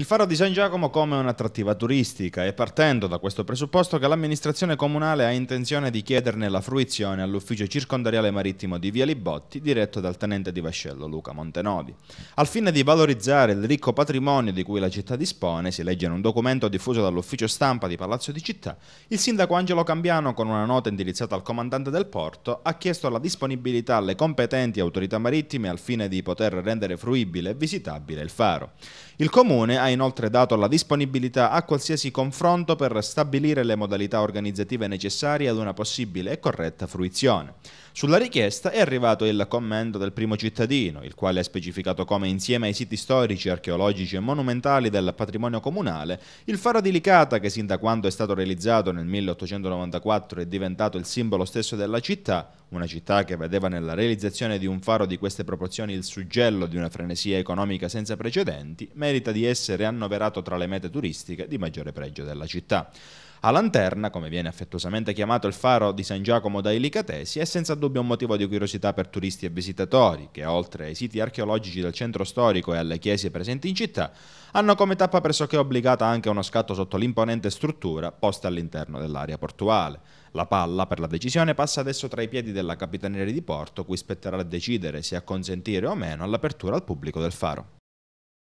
il faro di San Giacomo come un'attrattiva turistica e partendo da questo presupposto che l'amministrazione comunale ha intenzione di chiederne la fruizione all'ufficio circondariale marittimo di Via Libotti diretto dal tenente di Vascello Luca Montenovi. Al fine di valorizzare il ricco patrimonio di cui la città dispone, si legge in un documento diffuso dall'ufficio stampa di Palazzo di Città, il sindaco Angelo Cambiano con una nota indirizzata al comandante del porto ha chiesto la disponibilità alle competenti autorità marittime al fine di poter rendere fruibile e visitabile il faro. Il comune ha inoltre dato la disponibilità a qualsiasi confronto per stabilire le modalità organizzative necessarie ad una possibile e corretta fruizione. Sulla richiesta è arrivato il commento del primo cittadino, il quale ha specificato come insieme ai siti storici, archeologici e monumentali del patrimonio comunale, il faro di Licata, che sin da quando è stato realizzato nel 1894 è diventato il simbolo stesso della città, una città che vedeva nella realizzazione di un faro di queste proporzioni il suggello di una frenesia economica senza precedenti, merita di essere annoverato tra le mete turistiche di maggiore pregio della città. A Lanterna, come viene affettuosamente chiamato il faro di San Giacomo dai Licatesi, è senza dubbio un motivo di curiosità per turisti e visitatori, che oltre ai siti archeologici del centro storico e alle chiese presenti in città, hanno come tappa pressoché obbligata anche uno scatto sotto l'imponente struttura posta all'interno dell'area portuale. La palla, per la decisione, passa adesso tra i piedi del della Capitaneria di Porto, cui spetterà decidere se acconsentire o meno all'apertura al pubblico del faro.